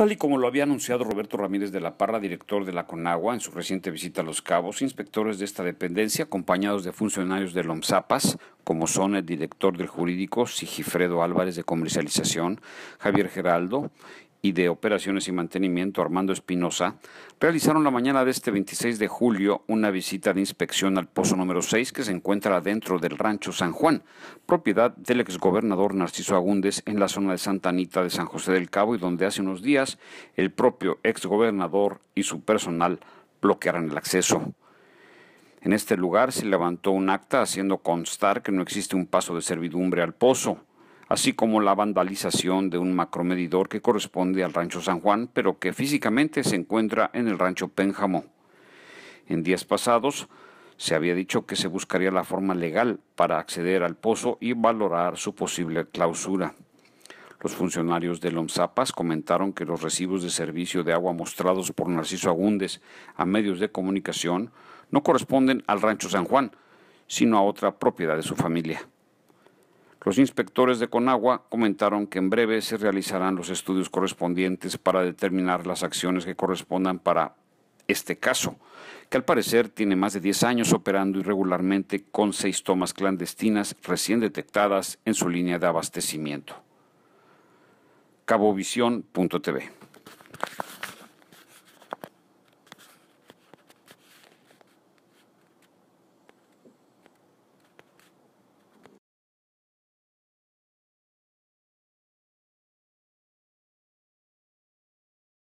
Tal y como lo había anunciado Roberto Ramírez de la Parra, director de la CONAGUA, en su reciente visita a Los Cabos, inspectores de esta dependencia, acompañados de funcionarios del OMSAPAS, como son el director del jurídico Sigifredo Álvarez de Comercialización, Javier Geraldo, y de Operaciones y Mantenimiento, Armando Espinosa, realizaron la mañana de este 26 de julio una visita de inspección al pozo número 6 que se encuentra dentro del rancho San Juan, propiedad del exgobernador Narciso Agúndez en la zona de Santa Anita de San José del Cabo y donde hace unos días el propio exgobernador y su personal bloquearon el acceso. En este lugar se levantó un acta haciendo constar que no existe un paso de servidumbre al pozo así como la vandalización de un macromedidor que corresponde al Rancho San Juan, pero que físicamente se encuentra en el Rancho Pénjamo. En días pasados se había dicho que se buscaría la forma legal para acceder al pozo y valorar su posible clausura. Los funcionarios del OMSAPAS comentaron que los recibos de servicio de agua mostrados por Narciso Agúndez a medios de comunicación no corresponden al Rancho San Juan, sino a otra propiedad de su familia. Los inspectores de Conagua comentaron que en breve se realizarán los estudios correspondientes para determinar las acciones que correspondan para este caso, que al parecer tiene más de 10 años operando irregularmente con seis tomas clandestinas recién detectadas en su línea de abastecimiento. Cabovisión.tv